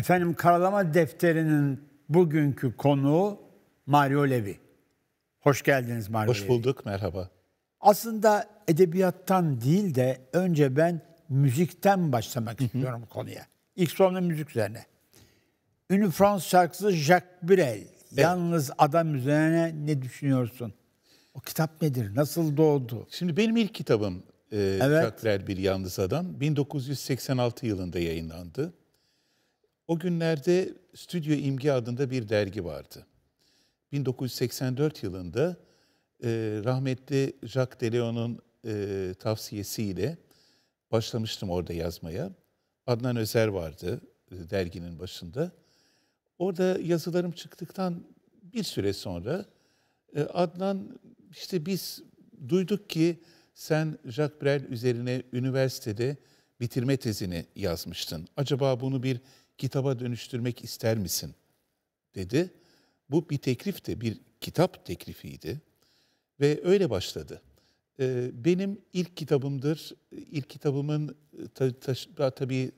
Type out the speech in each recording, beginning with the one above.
Efendim karalama defterinin bugünkü konuğu Mario Levi. Hoş geldiniz Mario Hoş Levi. bulduk, merhaba. Aslında edebiyattan değil de önce ben müzikten başlamak Hı-hı. istiyorum konuya. İlk sorumlu müzik üzerine. Ünlü Fransız şarkısı Jacques Brel. Evet. Yalnız adam üzerine ne düşünüyorsun? O kitap nedir? Nasıl doğdu? Şimdi benim ilk kitabım e, evet. Jacques Brel Bir Yalnız Adam 1986 yılında yayınlandı. O günlerde Stüdyo İmgi adında bir dergi vardı. 1984 yılında e, rahmetli Jacques Deleon'un e, tavsiyesiyle başlamıştım orada yazmaya. Adnan Özer vardı e, derginin başında. Orada yazılarım çıktıktan bir süre sonra e, Adnan işte biz duyduk ki sen Jacques Brel üzerine üniversitede bitirme tezini yazmıştın. Acaba bunu bir kitaba dönüştürmek ister misin? dedi. Bu bir teklif de bir kitap teklifiydi ve öyle başladı. Ee, benim ilk kitabımdır. İlk kitabımın e, tabii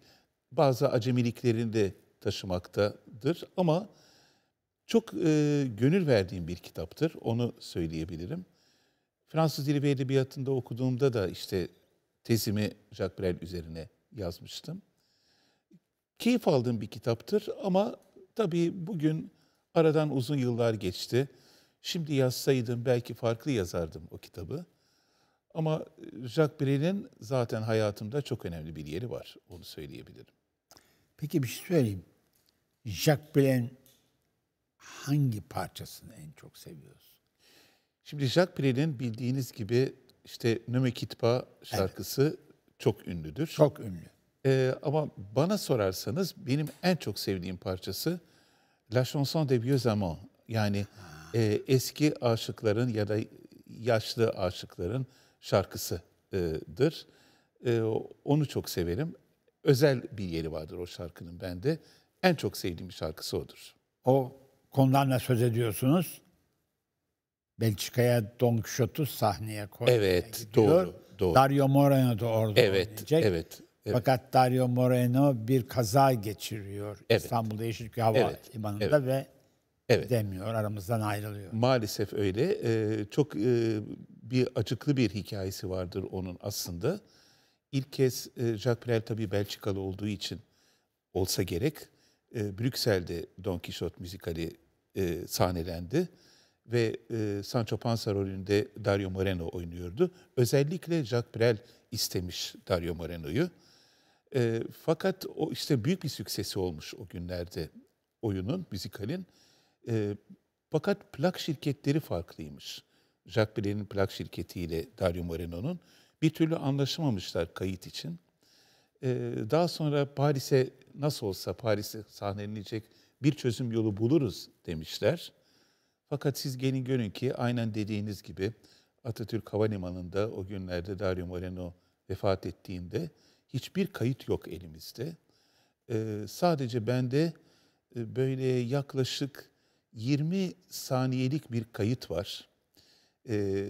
bazı acemiliklerini de taşımaktadır ama çok e, gönül verdiğim bir kitaptır. Onu söyleyebilirim. Fransız Dili ve Edebiyatı'nda okuduğumda da işte tezimi Jacques Brel üzerine yazmıştım keyif aldığım bir kitaptır ama tabii bugün aradan uzun yıllar geçti. Şimdi yazsaydım belki farklı yazardım o kitabı. Ama e, Jacques Brel'in zaten hayatımda çok önemli bir yeri var. Onu söyleyebilirim. Peki bir şey söyleyeyim. Jacques Brel'in hangi parçasını en çok seviyorsun? Şimdi Jacques Brel'in bildiğiniz gibi işte Nöme Kitpa şarkısı evet. çok ünlüdür. Çok ünlü. Ee, ama bana sorarsanız benim en çok sevdiğim parçası La Chanson de Vieux Amants. Yani e, eski aşıkların ya da yaşlı aşıkların şarkısıdır. E, onu çok severim. Özel bir yeri vardır o şarkının bende. En çok sevdiğim şarkısı odur. O konularla söz ediyorsunuz. Belçika'ya Don Quixote'u sahneye koyuyor. Evet, gidiyor. doğru, doğru. Dario Moreno da orada evet, oynayacak. Evet, evet. Evet. Fakat Dario Moreno bir kaza geçiriyor evet. İstanbul'da Yeşilköy Hava evet. Limanı'nda evet. ve evet. demiyor, aramızdan ayrılıyor. Maalesef öyle. Ee, çok e, bir acıklı bir hikayesi vardır onun aslında. İlk kez e, Jacques Brel tabii Belçikalı olduğu için olsa gerek e, Brüksel'de Don Quixote müzikali e, sahnelendi ve e, Sancho Panza rolünde Dario Moreno oynuyordu. Özellikle Jacques Brel istemiş Dario Moreno'yu. E, fakat o işte büyük bir süksesi olmuş o günlerde oyunun, müzikalin. E, fakat plak şirketleri farklıymış. Jacques Brel'in plak şirketiyle Dario Moreno'nun bir türlü anlaşamamışlar kayıt için. E, daha sonra Paris'e nasıl olsa Paris'e sahnelenecek bir çözüm yolu buluruz demişler. Fakat siz gelin görün ki aynen dediğiniz gibi Atatürk Havalimanı'nda o günlerde Dario Moreno vefat ettiğinde hiçbir kayıt yok elimizde. E, sadece bende e, böyle yaklaşık 20 saniyelik bir kayıt var. E,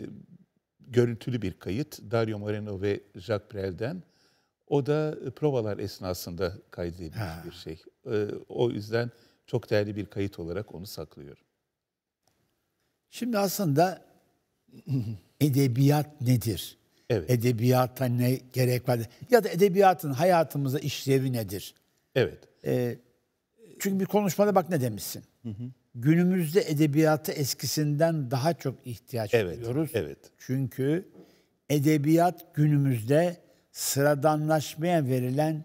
görüntülü bir kayıt Dario Moreno ve Jacques Brel'den. O da e, provalar esnasında kaydedilmiş ha. bir şey. E, o yüzden çok değerli bir kayıt olarak onu saklıyorum. Şimdi aslında edebiyat nedir? Evet. Edebiyata ne gerek var? Ya da edebiyatın hayatımıza işlevi nedir? Evet. Ee, çünkü bir konuşmada bak ne demişsin. Hı hı. Günümüzde edebiyata eskisinden daha çok ihtiyaç evet, duyuyoruz. Evet. Çünkü edebiyat günümüzde sıradanlaşmaya verilen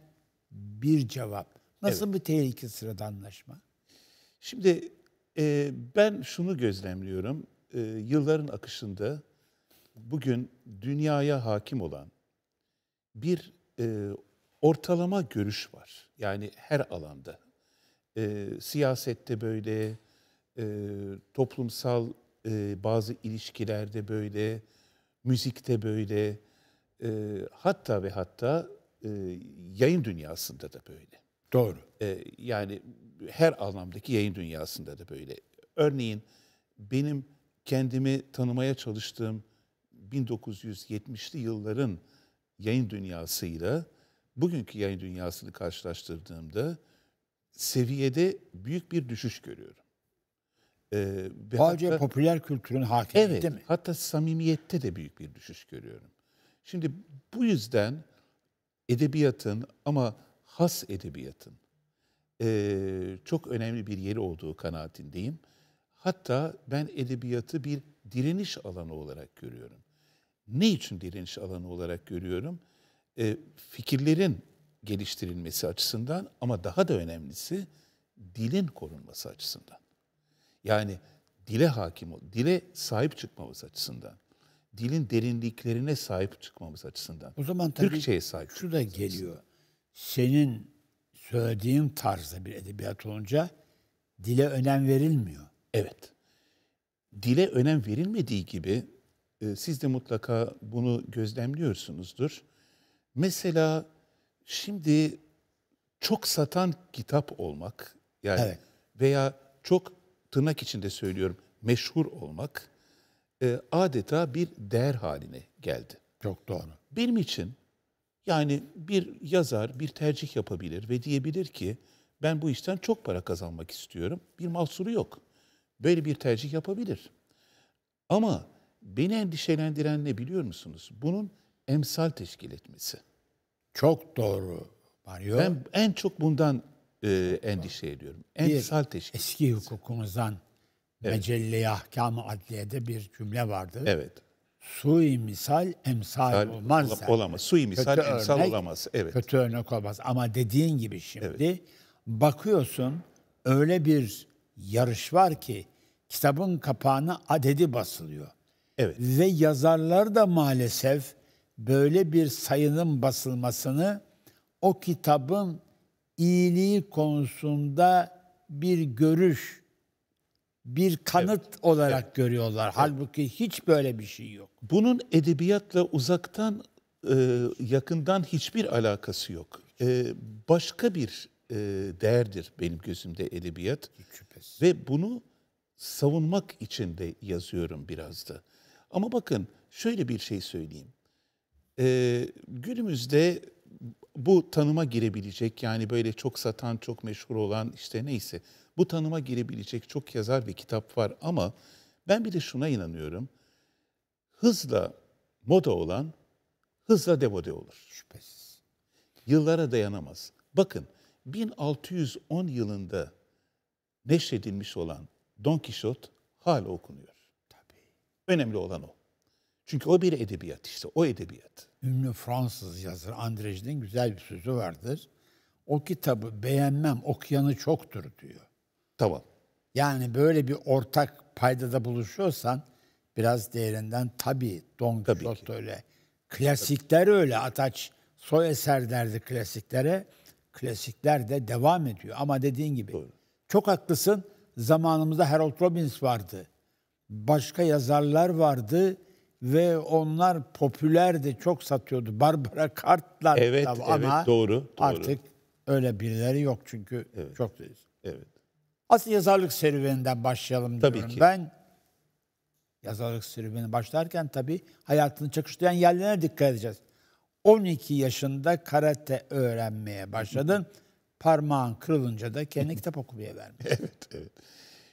bir cevap. Nasıl evet. bir tehlike sıradanlaşma? Şimdi e, ben şunu gözlemliyorum. E, yılların akışında bugün dünyaya hakim olan bir e, ortalama görüş var. Yani her alanda. E, siyasette böyle, e, toplumsal e, bazı ilişkilerde böyle, müzikte böyle, e, hatta ve hatta e, yayın dünyasında da böyle. Doğru. E, yani her anlamdaki yayın dünyasında da böyle. Örneğin benim kendimi tanımaya çalıştığım 1970'li yılların yayın dünyasıyla bugünkü yayın dünyasını karşılaştırdığımda seviyede büyük bir düşüş görüyorum. Ee, Sadece popüler kültürün hakimiyeti evet, değil mi? Hatta samimiyette de büyük bir düşüş görüyorum. Şimdi bu yüzden edebiyatın ama has edebiyatın e, çok önemli bir yeri olduğu kanaatindeyim. Hatta ben edebiyatı bir direniş alanı olarak görüyorum ne için direniş alanı olarak görüyorum? E, fikirlerin geliştirilmesi açısından ama daha da önemlisi dilin korunması açısından. Yani dile hakim, ol, dile sahip çıkmamız açısından. Dilin derinliklerine sahip çıkmamız açısından. O zaman tabii Türkçe'ye sahip şu da geliyor. Açısından. Senin söylediğim tarzda bir edebiyat olunca dile önem verilmiyor. Evet. Dile önem verilmediği gibi ee, siz de mutlaka bunu gözlemliyorsunuzdur. Mesela şimdi çok satan kitap olmak yani evet. veya çok tırnak içinde söylüyorum meşhur olmak e, adeta bir değer haline geldi. Çok doğru. Benim için yani bir yazar bir tercih yapabilir ve diyebilir ki ben bu işten çok para kazanmak istiyorum. Bir mahsuru yok. Böyle bir tercih yapabilir. Ama Beni endişelendiren ne biliyor musunuz? Bunun emsal teşkil etmesi. Çok doğru. Mario. Ben en çok bundan e, endişe ediyorum. Emsal bir, teşkil Eski etmesi. hukukumuzdan evet. mecelle ahkam Adliye'de bir cümle vardı. Evet. Sui misal emsal Sal, olmaz. Zaten. Olamaz. Sui misal kötü emsal örnek, olamaz. Evet. Kötü örnek olmaz. Ama dediğin gibi şimdi evet. bakıyorsun öyle bir yarış var ki kitabın kapağına adedi basılıyor. Evet. Ve yazarlar da maalesef böyle bir sayının basılmasını o kitabın iyiliği konusunda bir görüş, bir kanıt evet. olarak evet. görüyorlar. Evet. Halbuki hiç böyle bir şey yok. Bunun edebiyatla uzaktan e, yakından hiçbir alakası yok. E, başka bir e, değerdir benim gözümde edebiyat. Hiç şüphesiz. Ve bunu savunmak için de yazıyorum biraz da. Ama bakın şöyle bir şey söyleyeyim. Ee, günümüzde bu tanıma girebilecek yani böyle çok satan, çok meşhur olan işte neyse bu tanıma girebilecek çok yazar ve kitap var ama ben bir de şuna inanıyorum. Hızla moda olan hızla demode olur. Şüphesiz. Yıllara dayanamaz. Bakın 1610 yılında neşredilmiş olan Don Kişot hala okunuyor. Önemli olan o. Çünkü o bir edebiyat işte, o edebiyat. Ünlü Fransız yazar Andrej'in güzel bir sözü vardır. O kitabı beğenmem, okuyanı çoktur diyor. Tamam. Yani böyle bir ortak paydada buluşuyorsan biraz değerinden tabii Don Quixote öyle. Klasikler tabii. öyle. Ataç soy eser derdi klasiklere. Klasikler de devam ediyor. Ama dediğin gibi Doğru. çok haklısın. Zamanımızda Harold Robbins vardı başka yazarlar vardı ve onlar popülerdi, çok satıyordu. Barbara Kartlar evet, tabii evet, ama doğru, doğru. artık öyle birileri yok çünkü evet, çok değil. Evet. Asıl yazarlık serüveninden başlayalım tabii diyorum ki. ben. Yazarlık serüveni başlarken tabii hayatını çakışlayan yerlere dikkat edeceğiz. 12 yaşında karate öğrenmeye başladın. Parmağın kırılınca da kendi kitap okumaya vermiş. evet, evet.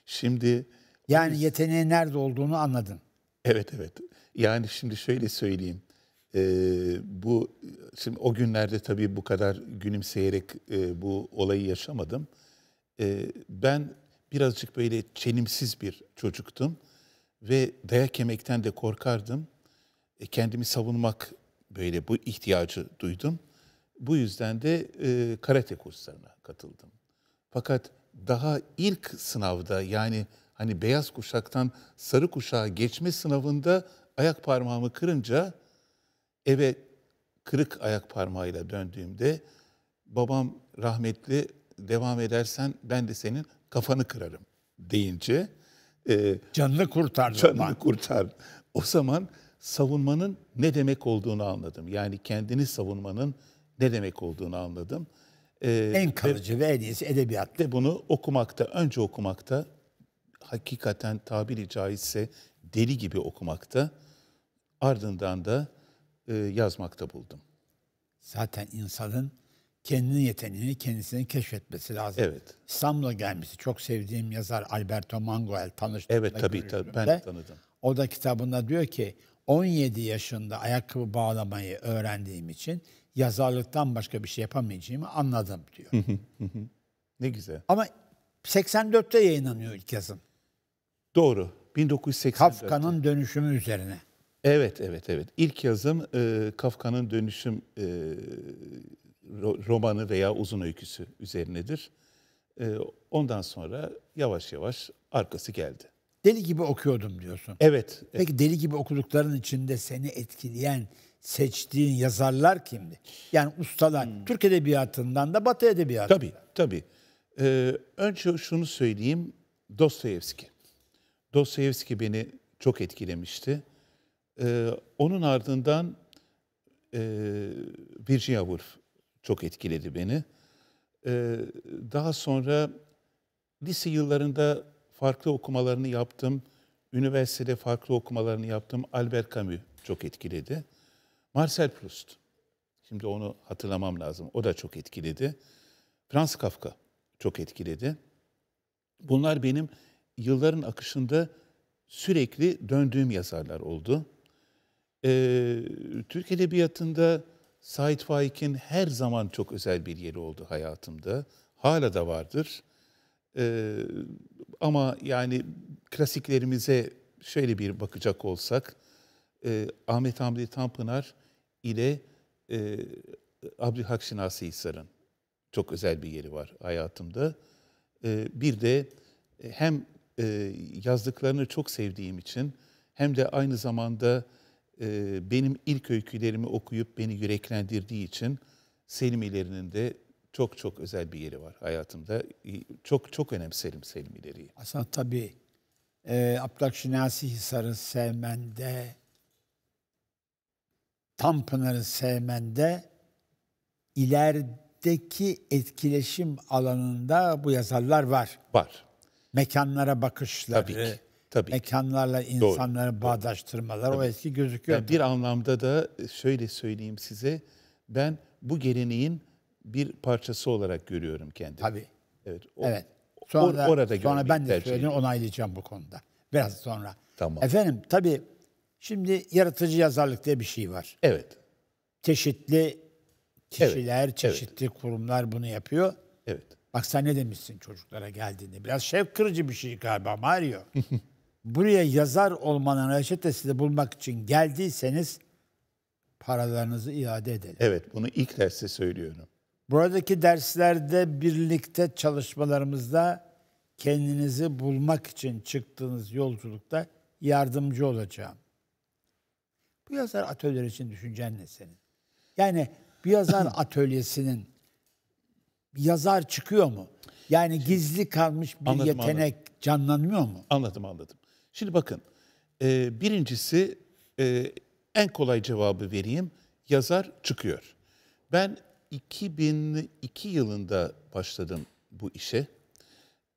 Şimdi yani Biz... yeteneğin nerede olduğunu anladın. Evet evet. Yani şimdi şöyle söyleyeyim. Ee, bu şimdi o günlerde tabii bu kadar gülümseyerek e, bu olayı yaşamadım. E, ben birazcık böyle çenimsiz bir çocuktum ve dayak yemekten de korkardım. E, kendimi savunmak böyle bu ihtiyacı duydum. Bu yüzden de e, karate kurslarına katıldım. Fakat daha ilk sınavda yani hani beyaz kuşaktan sarı kuşağa geçme sınavında ayak parmağımı kırınca eve kırık ayak parmağıyla döndüğümde babam rahmetli devam edersen ben de senin kafanı kırarım deyince e, canını kurtar canını kurtar. O zaman savunmanın ne demek olduğunu anladım. Yani kendini savunmanın ne demek olduğunu anladım. Ee, en kalıcı ve, en iyisi edebiyatta. Bunu okumakta, önce okumakta, hakikaten tabiri caizse deli gibi okumakta, ardından da e, yazmakta buldum. Zaten insanın kendini yeteneğini kendisini keşfetmesi lazım. Evet. İstanbul'a gelmesi. Çok sevdiğim yazar Alberto Manguel tanıştığımda Evet tabii tabii ben tanıdım. O da kitabında diyor ki 17 yaşında ayakkabı bağlamayı öğrendiğim için yazarlıktan başka bir şey yapamayacağımı anladım diyor. ne güzel. Ama 84'te yayınlanıyor ilk yazın. Doğru. 1984. Kafka'nın dönüşümü üzerine. Evet, evet, evet. İlk yazım e, Kafka'nın dönüşüm e, romanı veya uzun öyküsü üzerinedir. E, ondan sonra yavaş yavaş arkası geldi. Deli gibi okuyordum diyorsun. Evet. Peki deli gibi okudukların içinde seni etkileyen, seçtiğin yazarlar kimdi? Yani ustalar. Hmm. Türk Edebiyatı'ndan da Batı Edebiyatı'ndan. Tabii, tabii. Ee, önce şunu söyleyeyim. Dostoyevski. Dostoyevski beni çok etkilemişti. Ee, onun ardından e, Virginia Woolf çok etkiledi beni. Ee, daha sonra lise yıllarında farklı okumalarını yaptım. Üniversitede farklı okumalarını yaptım. Albert Camus çok etkiledi. Marcel Proust. Şimdi onu hatırlamam lazım. O da çok etkiledi. Franz Kafka çok etkiledi. Bunlar benim yılların akışında sürekli döndüğüm yazarlar oldu. Ee, Türk Edebiyatı'nda Said Faik'in her zaman çok özel bir yeri oldu hayatımda. Hala da vardır. Ee, ama yani klasiklerimize şöyle bir bakacak olsak, e, Ahmet Hamdi Tanpınar ile e, Abdülhak Şinasi Hisar'ın çok özel bir yeri var hayatımda. E, bir de hem e, yazdıklarını çok sevdiğim için hem de aynı zamanda e, benim ilk öykülerimi okuyup beni yüreklendirdiği için Selimilerinin de çok çok özel bir yeri var hayatımda. Çok çok önemserim Selimileri'yi. Aslında tabii e, Abdülakşinasi Hisar'ı sevmende, Tanpınar'ı sevmende ilerideki etkileşim alanında bu yazarlar var. Var mekanlara bakışları, tabii ki, tabii mekanlarla insanları doğru, bağdaştırmalar doğru. o eski gözüküyor. Yani bir anlamda da e, şöyle söyleyeyim size, ben bu geleneğin bir parçası olarak görüyorum kendimi. Tabii. Evet. O, evet. Sonra, or, orada sonra ben de söylediğini onaylayacağım bu konuda. Biraz sonra. Tamam. Efendim tabii şimdi yaratıcı yazarlık diye bir şey var. Evet. Çeşitli kişiler, evet. çeşitli evet. kurumlar bunu yapıyor. Evet. Bak sen ne demişsin çocuklara geldiğinde. Biraz şevk kırıcı bir şey galiba Mario. Buraya yazar olmanın reçetesi de bulmak için geldiyseniz paralarınızı iade edelim. Evet bunu ilk derste söylüyorum. Buradaki derslerde birlikte çalışmalarımızda kendinizi bulmak için çıktığınız yolculukta yardımcı olacağım. Bu yazar atölyeler için düşüncen ne senin? Yani bir yazar atölyesinin yazar çıkıyor mu? Yani Şimdi, gizli kalmış bir anladım, yetenek anladım. canlanmıyor mu? Anladım anladım. Şimdi bakın e, birincisi e, en kolay cevabı vereyim. Yazar çıkıyor. Ben 2002 yılında başladım bu işe.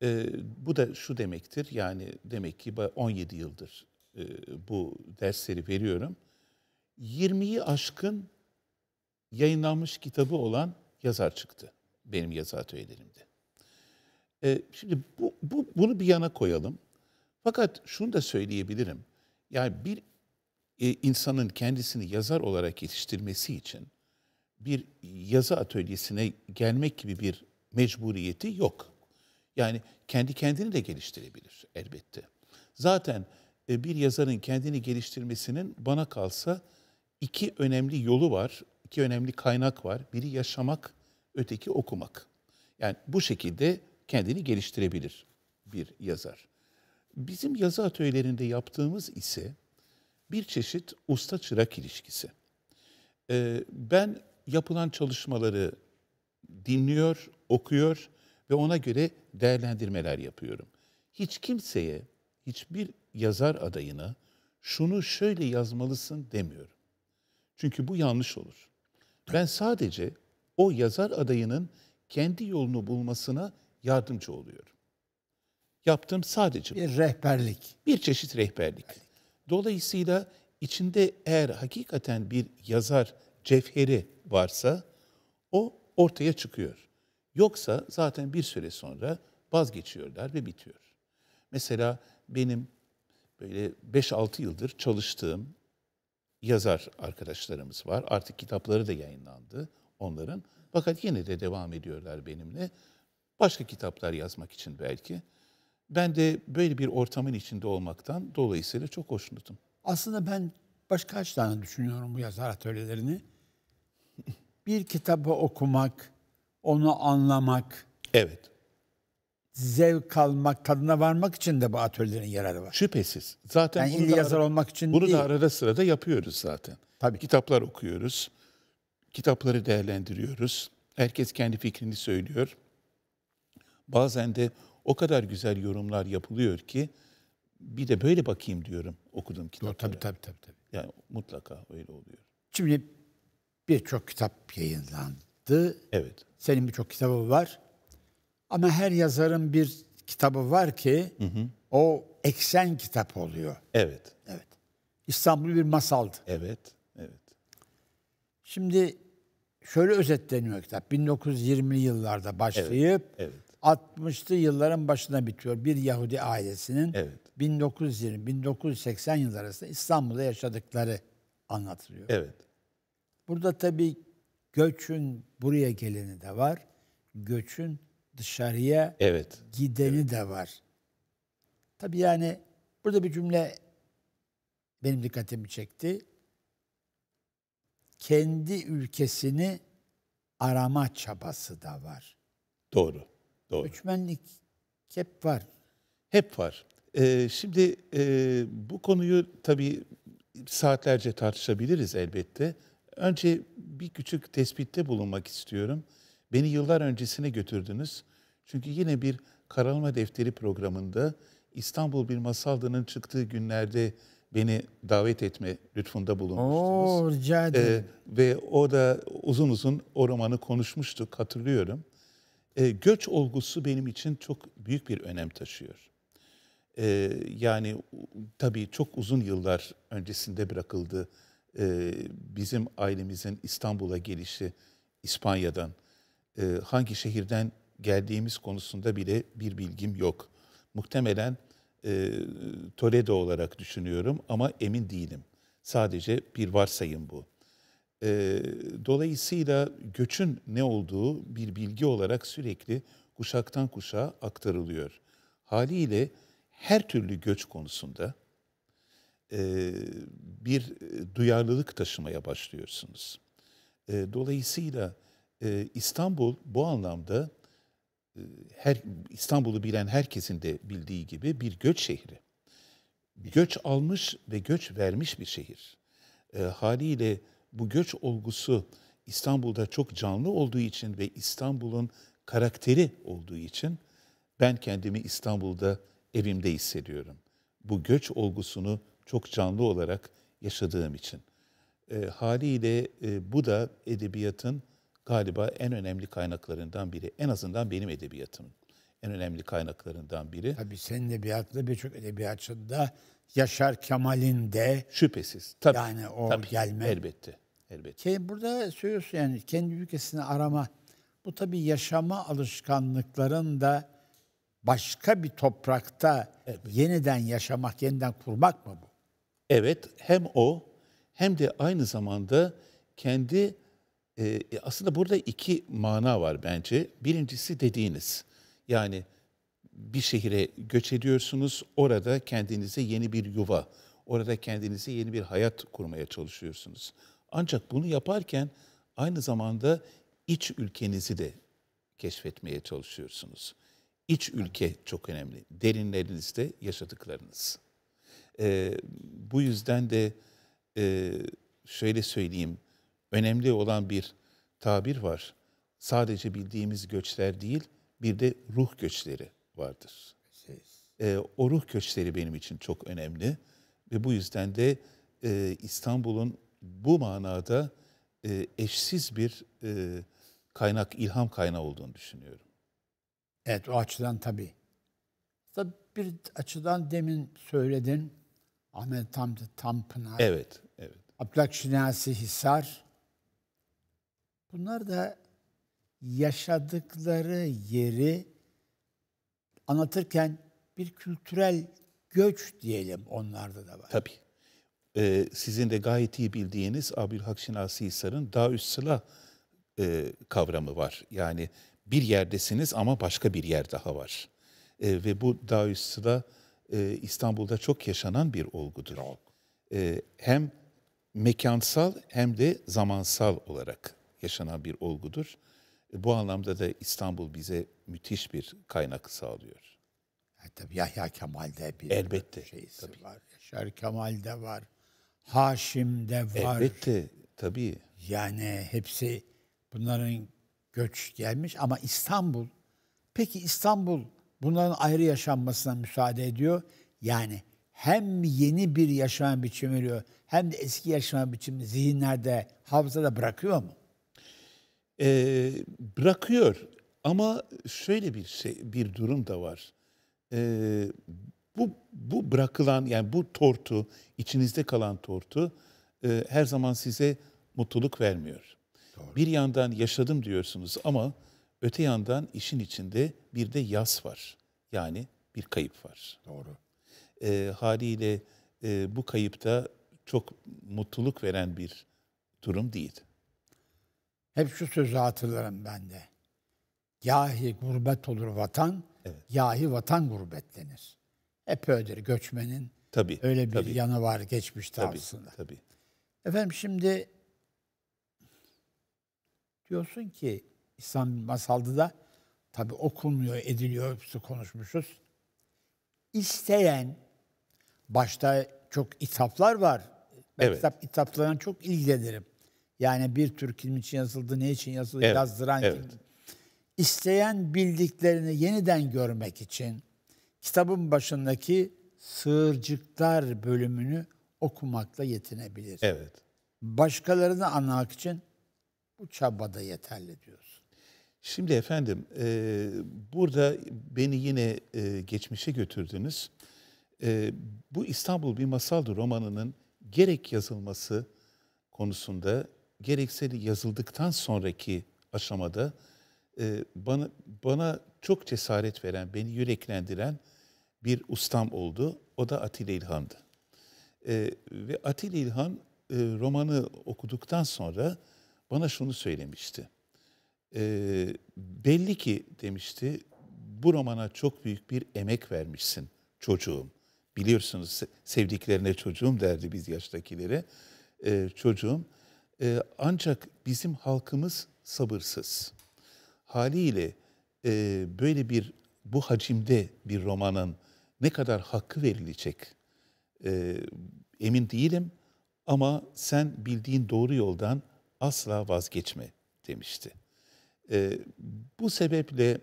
E, bu da şu demektir yani demek ki 17 yıldır e, bu dersleri veriyorum. 20'yi aşkın yayınlanmış kitabı olan yazar çıktı benim yazı atölyelerimde. E, şimdi bu, bu, bunu bir yana koyalım. Fakat şunu da söyleyebilirim. Yani bir e, insanın kendisini yazar olarak yetiştirmesi için bir yazı atölyesine gelmek gibi bir mecburiyeti yok. Yani kendi kendini de geliştirebilir elbette. Zaten e, bir yazarın kendini geliştirmesinin bana kalsa iki önemli yolu var, iki önemli kaynak var. Biri yaşamak, öteki okumak. Yani bu şekilde kendini geliştirebilir bir yazar. Bizim yazı atölyelerinde yaptığımız ise bir çeşit usta çırak ilişkisi. Ee, ben yapılan çalışmaları dinliyor, okuyor ve ona göre değerlendirmeler yapıyorum. Hiç kimseye, hiçbir yazar adayına şunu şöyle yazmalısın demiyorum. Çünkü bu yanlış olur. Ben sadece o yazar adayının kendi yolunu bulmasına yardımcı oluyorum. Yaptığım sadece bir rehberlik. Bir çeşit rehberlik. rehberlik. Dolayısıyla içinde eğer hakikaten bir yazar cevheri varsa o ortaya çıkıyor. Yoksa zaten bir süre sonra vazgeçiyorlar ve bitiyor. Mesela benim böyle 5-6 yıldır çalıştığım yazar arkadaşlarımız var. Artık kitapları da yayınlandı onların. Fakat yine de devam ediyorlar benimle. Başka kitaplar yazmak için belki. Ben de böyle bir ortamın içinde olmaktan dolayısıyla çok hoşnutum. Aslında ben başka kaç tane düşünüyorum bu yazar atölyelerini. bir kitabı okumak, onu anlamak. Evet. Zevk almak, tadına varmak için de bu atölyelerin yararı var. Şüphesiz. Zaten yani bunu da yazar ara, olmak için bunu değil. da arada sırada yapıyoruz zaten. Tabii. Kitaplar okuyoruz kitapları değerlendiriyoruz. Herkes kendi fikrini söylüyor. Bazen de o kadar güzel yorumlar yapılıyor ki bir de böyle bakayım diyorum okudum kitaplara. Doğru, tabii, tabii, tabii, tabii. Yani mutlaka öyle oluyor. Şimdi birçok kitap yayınlandı. Evet. Senin birçok kitabı var. Ama her yazarın bir kitabı var ki hı hı. o eksen kitap oluyor. Evet. Evet. İstanbul bir masaldı. Evet, evet. Şimdi şöyle özetleniyor kitap. 1920'li yıllarda başlayıp evet, evet. 60'lı yılların başına bitiyor. Bir Yahudi ailesinin evet. 1920-1980 yıllar arasında İstanbul'da yaşadıkları anlatılıyor. Evet. Burada tabii göçün buraya geleni de var. Göçün dışarıya evet. gideni evet. de var. Tabii yani burada bir cümle benim dikkatimi çekti kendi ülkesini arama çabası da var. Doğru. Doğru. Göçmenlik hep var. Hep var. Ee, şimdi e, bu konuyu tabii saatlerce tartışabiliriz elbette. Önce bir küçük tespitte bulunmak istiyorum. Beni yıllar öncesine götürdünüz. Çünkü yine bir Karalama Defteri programında İstanbul Bir Masaldı'nın çıktığı günlerde beni davet etme lütfunda bulunmuştunuz. Oo, rica ee, ederim. Ee, ve orada uzun uzun o romanı konuşmuştuk hatırlıyorum. Ee, göç olgusu benim için çok büyük bir önem taşıyor. Ee, yani tabii çok uzun yıllar öncesinde bırakıldı e, bizim ailemizin İstanbul'a gelişi İspanya'dan. E, hangi şehirden geldiğimiz konusunda bile bir bilgim yok. Muhtemelen e, Toledo olarak düşünüyorum ama emin değilim. Sadece bir varsayım bu. E, dolayısıyla göçün ne olduğu bir bilgi olarak sürekli kuşaktan kuşağa aktarılıyor. Haliyle her türlü göç konusunda e, bir duyarlılık taşımaya başlıyorsunuz. E, dolayısıyla e, İstanbul bu anlamda e, her İstanbul'u bilen herkesin de bildiği gibi bir göç şehri. Göç almış ve göç vermiş bir şehir. E, haliyle bu göç olgusu İstanbul'da çok canlı olduğu için ve İstanbul'un karakteri olduğu için ben kendimi İstanbul'da evimde hissediyorum. Bu göç olgusunu çok canlı olarak yaşadığım için. E, haliyle e, bu da edebiyatın galiba en önemli kaynaklarından biri. En azından benim edebiyatım. En önemli kaynaklarından biri. Tabii senin edebiyatında birçok edebiyatçında Yaşar Kemal'in de şüphesiz. Tabii, yani o tabii, gelme. Elbette. Elbette. Ki burada söylüyorsun yani kendi ülkesini arama. Bu tabii yaşama alışkanlıkların da başka bir toprakta evet. yeniden yaşamak, yeniden kurmak mı bu? Evet, hem o hem de aynı zamanda kendi ee, e, aslında burada iki mana var bence. Birincisi dediğiniz. Yani bir şehire göç ediyorsunuz. Orada kendinize yeni bir yuva, orada kendinize yeni bir hayat kurmaya çalışıyorsunuz. Ancak bunu yaparken aynı zamanda iç ülkenizi de keşfetmeye çalışıyorsunuz. İç ülke çok önemli. Derinlerinizde yaşadıklarınız. Ee, bu yüzden de e, şöyle söyleyeyim. Önemli olan bir tabir var. Sadece bildiğimiz göçler değil, bir de ruh göçleri vardır. E, o ruh göçleri benim için çok önemli ve bu yüzden de e, İstanbul'un bu manada e, eşsiz bir e, kaynak, ilham kaynağı olduğunu düşünüyorum. Evet, o açıdan tabii. Tabii bir açıdan demin söyledin, Ahmet Tam Tanpınar, evet, evet. Abdülhak Şinasi Hisar, Bunlar da yaşadıkları yeri anlatırken bir kültürel göç diyelim onlarda da var. Tabii. Ee, sizin de gayet iyi bildiğiniz Abdülhak Şinasi Hisar'ın üst Sıla e, kavramı var. Yani bir yerdesiniz ama başka bir yer daha var. E, ve bu Daüs Sıla e, İstanbul'da çok yaşanan bir olgudur. E, hem mekansal hem de zamansal olarak yaşanan bir olgudur. E, bu anlamda da İstanbul bize müthiş bir kaynak sağlıyor. tabii Yahya Kemal'de bir Elbette, şeysi tabii. var. Yaşar Kemal'de var. Haşim'de var. Elbette tabii. Yani hepsi bunların göç gelmiş ama İstanbul peki İstanbul bunların ayrı yaşanmasına müsaade ediyor. Yani hem yeni bir yaşam biçimi veriyor hem de eski yaşam biçimini zihinlerde, hafızada bırakıyor mu? e, bırakıyor. Ama şöyle bir şey, bir durum da var. E, bu bu bırakılan yani bu tortu içinizde kalan tortu e, her zaman size mutluluk vermiyor. Doğru. Bir yandan yaşadım diyorsunuz ama öte yandan işin içinde bir de yas var. Yani bir kayıp var. Doğru. E, haliyle e, bu kayıpta çok mutluluk veren bir durum değil. Hep şu sözü hatırlarım ben de. Yahi gurbet olur vatan, evet. yahi vatan gurbetlenir. Hep öyledir göçmenin. Tabii, öyle bir tabii. yanı var geçmişte tabii, Tabii. Efendim şimdi diyorsun ki İslam masalda da tabii okunmuyor, ediliyor, hepsi konuşmuşuz. İsteyen, başta çok itaplar var. Ben evet. kitap, itaplarına çok ilgilenirim. Yani bir tür kim için yazıldı, ne için yazıldı, evet, yazdıran evet. kim. İsteyen bildiklerini yeniden görmek için kitabın başındaki Sığırcıklar bölümünü okumakla yetinebilir. Evet. Başkalarını anlamak için bu çabada yeterli diyorsun. Şimdi efendim e, burada beni yine e, geçmişe götürdünüz. E, bu İstanbul Bir masaldır romanının gerek yazılması konusunda gerekse yazıldıktan sonraki aşamada e, bana, bana çok cesaret veren, beni yüreklendiren bir ustam oldu. O da Atilla İlhan'dı. E, ve Atilla İlhan e, romanı okuduktan sonra bana şunu söylemişti. E, belli ki demişti bu romana çok büyük bir emek vermişsin çocuğum. Biliyorsunuz sevdiklerine çocuğum derdi biz yaştakilere. E, çocuğum e, ancak bizim halkımız sabırsız. Haliyle e, böyle bir bu hacimde bir romanın ne kadar hakkı verilecek e, emin değilim ama sen bildiğin doğru yoldan asla vazgeçme demişti. E, bu sebeple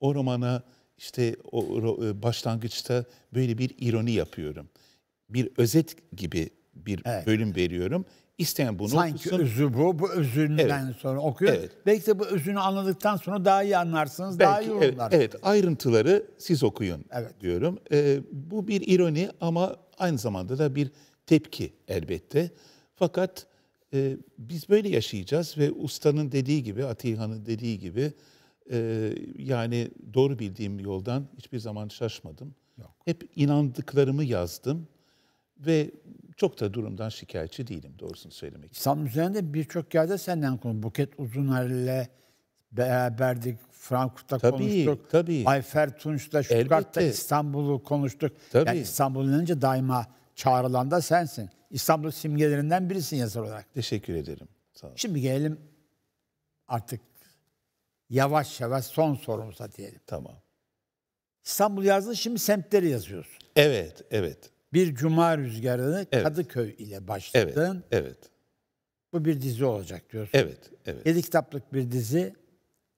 o romana işte o, o e, başlangıçta böyle bir ironi yapıyorum. Bir özet gibi bir evet. bölüm veriyorum. İsteyen bunu Sanki okusun. özü bu, bu özünden evet. sonra okuyor. Evet. Belki de bu özünü anladıktan sonra daha iyi anlarsınız, Belki, daha iyi olurlar. Evet, evet, ayrıntıları siz okuyun evet. diyorum. Ee, bu bir ironi ama aynı zamanda da bir tepki elbette. Fakat e, biz böyle yaşayacağız ve ustanın dediği gibi, Atiha'nın dediği gibi e, yani doğru bildiğim yoldan hiçbir zaman şaşmadım. Yok. Hep inandıklarımı yazdım ve çok da durumdan şikayetçi değilim doğrusunu söylemek İstanbul üzerinde birçok yerde senden konu. Buket Uzunel'le beraberdik. Frankfurt'ta tabii, konuştuk. Tabii. Ayfer Tunç'ta, Stuttgart'ta İstanbul'u konuştuk. Tabii. Yani İstanbul'un önce daima çağrılan da sensin. İstanbul simgelerinden birisin yazar olarak. Teşekkür ederim. Sağ olun. Şimdi gelelim artık yavaş yavaş son sorumuza diyelim. Tamam. İstanbul yazdın şimdi semtleri yazıyorsun. Evet, evet. Bir Cuma Rüzgarı'nı evet. Kadıköy ile başladın. Evet, evet. Bu bir dizi olacak diyorsun. Evet, evet. Yedi kitaplık bir dizi.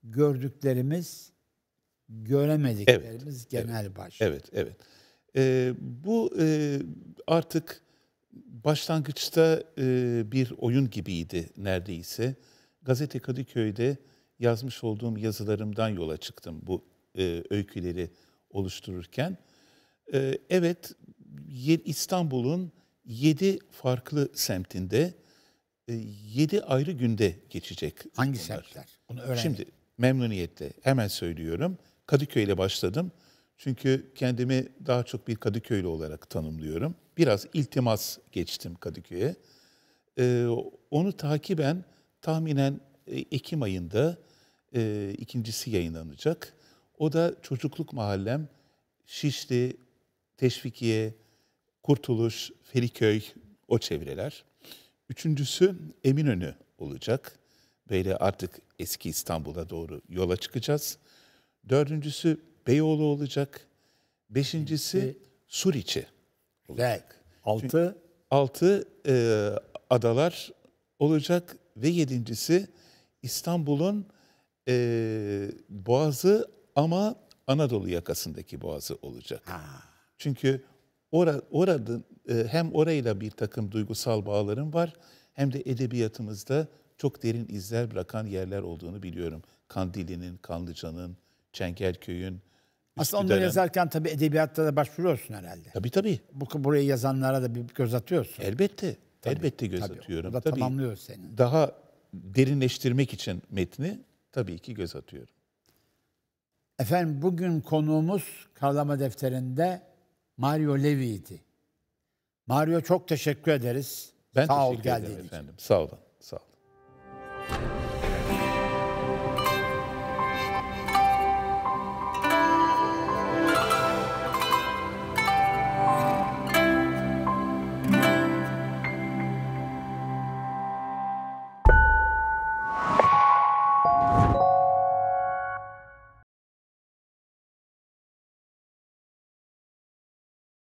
Gördüklerimiz, göremediklerimiz evet, genel evet, başlık. Evet, evet. Ee, bu e, artık başlangıçta e, bir oyun gibiydi neredeyse. Gazete Kadıköy'de yazmış olduğum yazılarımdan yola çıktım bu e, öyküleri oluştururken. E, evet İstanbul'un yedi farklı semtinde e, yedi ayrı günde geçecek. Hangi bunlar. semtler? Bunu öğrenelim. Şimdi memnuniyetle hemen söylüyorum. Kadıköy ile başladım. Çünkü kendimi daha çok bir Kadıköylü olarak tanımlıyorum. Biraz iltimas geçtim Kadıköy'e. Ee, onu takiben tahminen e, Ekim ayında e, ikincisi yayınlanacak. O da çocukluk mahallem Şişli, Teşvikiye, Kurtuluş, Feriköy, o çevreler. Üçüncüsü Eminönü olacak. Böyle artık eski İstanbul'a doğru yola çıkacağız. Dördüncüsü Beyoğlu olacak. Beşincisi Suriçi olacak. Altı? Çünkü altı e, adalar olacak ve yedincisi İstanbul'un e, boğazı ama Anadolu yakasındaki boğazı olacak. Ha. Çünkü Orada, orada e, hem orayla bir takım duygusal bağlarım var hem de edebiyatımızda çok derin izler bırakan yerler olduğunu biliyorum. Kandili'nin, Kanlıca'nın, Çengelköy'ün, Aslında onları yazarken tabii edebiyatta da başvuruyorsun herhalde. Tabii tabii. Bu, burayı yazanlara da bir göz atıyorsun. Elbette. Tabii, elbette göz tabii, atıyorum. O tabii, tamamlıyor seni. Daha derinleştirmek için metni tabii ki göz atıyorum. Efendim bugün konuğumuz Karlama Defteri'nde Mario Levy'ydi. Mario çok teşekkür ederiz. Ben Sağ teşekkür ol, ederim efendim. Için. Sağ olun.